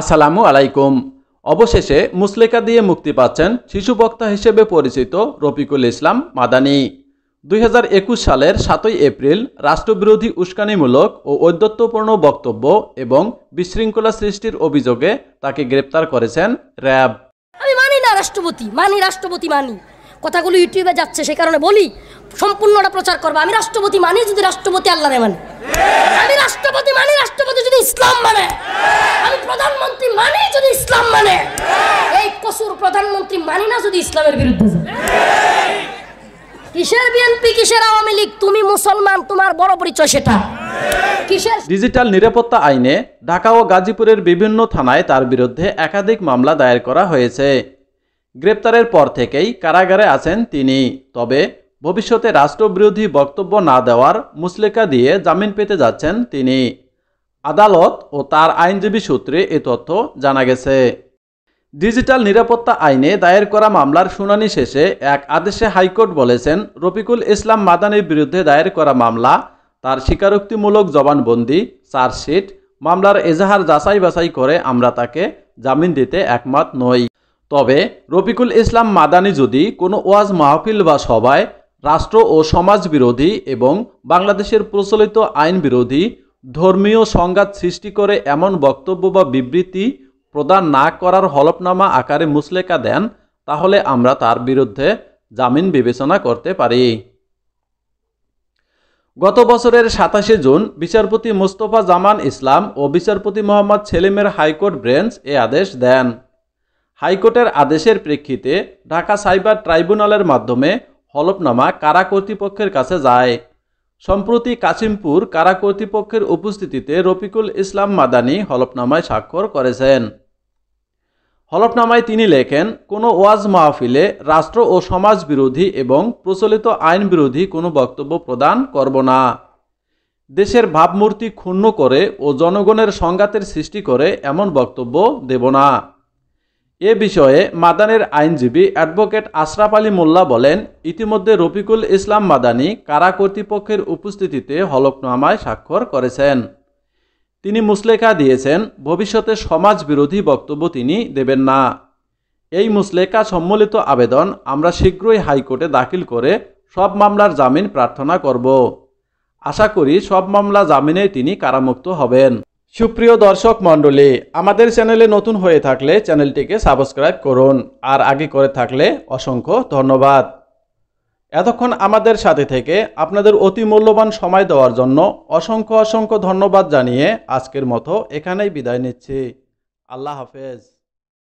আসসালামু আলাইকুম অবশেষে মুসলেকা দিয়ে মুক্তি পাচ্ছেন শিশু বক্তা হিসেবে পরিচিত রফিকুল ইসলাম মাদানি দুই সালের সাতই এপ্রিল রাষ্ট্রবিরোধী উস্কানিমূলক ও ঔদ্যত্যপূর্ণ বক্তব্য এবং বিশৃঙ্খলা সৃষ্টির অভিযোগে তাকে গ্রেপ্তার করেছেন র্যাব আমি মানি না রাষ্ট্রপতি মানি রাষ্ট্রপতি মানি কথাগুলো ইউটিউবে যাচ্ছে সে কারণে বলি সম্পূর্ণটা প্রচার করবো আমি রাষ্ট্রপতি মানি যদি রাষ্ট্রপতি আল্লাহ মানে আমি রাষ্ট্রপতি মানি রাষ্ট্রপতি যদি ইসলাম মানে মানে যদি ইসলাম মানে এই কসুর প্রধানমন্ত্রী মানি না যদি ইসলামের বিরুদ্ধে কিসের বিএনপি কিসের আওয়ামী লীগ তুমি মুসলমান তোমার বড় পরিচয় সেটা ডিজিটাল নিরাপত্তা আইনে ঢাকা ও গাজীপুরের বিভিন্ন থানায় তার বিরুদ্ধে একাধিক মামলা দায়ের করা হয়েছে গ্রেপ্তারের পর থেকেই কারাগারে আছেন তিনি তবে ভবিষ্যতে রাষ্ট্রবিরোধী বক্তব্য না দেওয়ার মুসলেকা দিয়ে জামিন পেতে যাচ্ছেন তিনি আদালত ও তার আইনজীবী সূত্রে এ তথ্য জানা গেছে ডিজিটাল নিরাপত্তা আইনে দায়ের করা মামলার শুনানি শেষে এক আদেশে হাইকোর্ট বলেছেন রফিকুল ইসলাম মাদানির বিরুদ্ধে দায়ের করা মামলা তার স্বীকারোক্তিমূলক জবানবন্দি চার্জশিট মামলার এজাহার যাচাই বাছাই করে আমরা তাকে জামিন দিতে একমত নই তবে রফিকুল ইসলাম মাদানি যদি কোনো ওয়াজ মাহফিল বা সভায় রাষ্ট্র ও সমাজ বিরোধী এবং বাংলাদেশের প্রচলিত আইন বিরোধী ধর্মীয় সংঘাত সৃষ্টি করে এমন বক্তব্য বা বিবৃতি প্রদান না করার হলফনামা আকারে মুসলেকা দেন তাহলে আমরা তার বিরুদ্ধে জামিন বিবেচনা করতে পারি গত বছরের সাতাশে জুন বিচারপতি মোস্তফা জামান ইসলাম ও বিচারপতি মোহাম্মদ সেলিমের হাইকোর্ট ব্রেঞ্চ এ আদেশ দেন হাইকোর্টের আদেশের প্রেক্ষিতে ঢাকা সাইবার ট্রাইব্যুনালের মাধ্যমে হলফনামা কারা কর্তৃপক্ষের কাছে যায় সম্প্রতি কাশিমপুর কারা কর্তৃপক্ষের উপস্থিতিতে রফিকুল ইসলাম মাদানি হলফনামায় স্বাক্ষর করেছেন হলফনামায় তিনি লেখেন কোনো ওয়াজ মাহফিলে রাষ্ট্র ও সমাজ বিরোধী এবং প্রচলিত আইন বিরোধী কোনো বক্তব্য প্রদান করব না দেশের ভাবমূর্তি ক্ষুণ্ণ করে ও জনগণের সংঘাতের সৃষ্টি করে এমন বক্তব্য দেব না এ বিষয়ে মাদানের আইনজীবী অ্যাডভোকেট আশরাফ আলী মোল্লা বলেন ইতিমধ্যে রফিকুল ইসলাম মাদানি কারা কর্তৃপক্ষের উপস্থিতিতে হলফনামায় স্বাক্ষর করেছেন তিনি মুসলেখা দিয়েছেন ভবিষ্যতে সমাজ বিরোধী বক্তব্য তিনি দেবেন না এই মুসলেখা সম্মিলিত আবেদন আমরা শীঘ্রই হাইকোর্টে দাখিল করে সব মামলার জামিন প্রার্থনা করব আশা করি সব মামলা জামিনে তিনি কারামুক্ত হবেন সুপ্রিয় দর্শক মণ্ডলী আমাদের চ্যানেলে নতুন হয়ে থাকলে চ্যানেলটিকে সাবস্ক্রাইব করুন আর আগে করে থাকলে অসংখ্য ধন্যবাদ এতক্ষণ আমাদের সাথে থেকে আপনাদের অতি মূল্যবান সময় দেওয়ার জন্য অসংখ্য অসংখ্য ধন্যবাদ জানিয়ে আজকের মতো এখানেই বিদায় নিচ্ছি আল্লাহ হাফেজ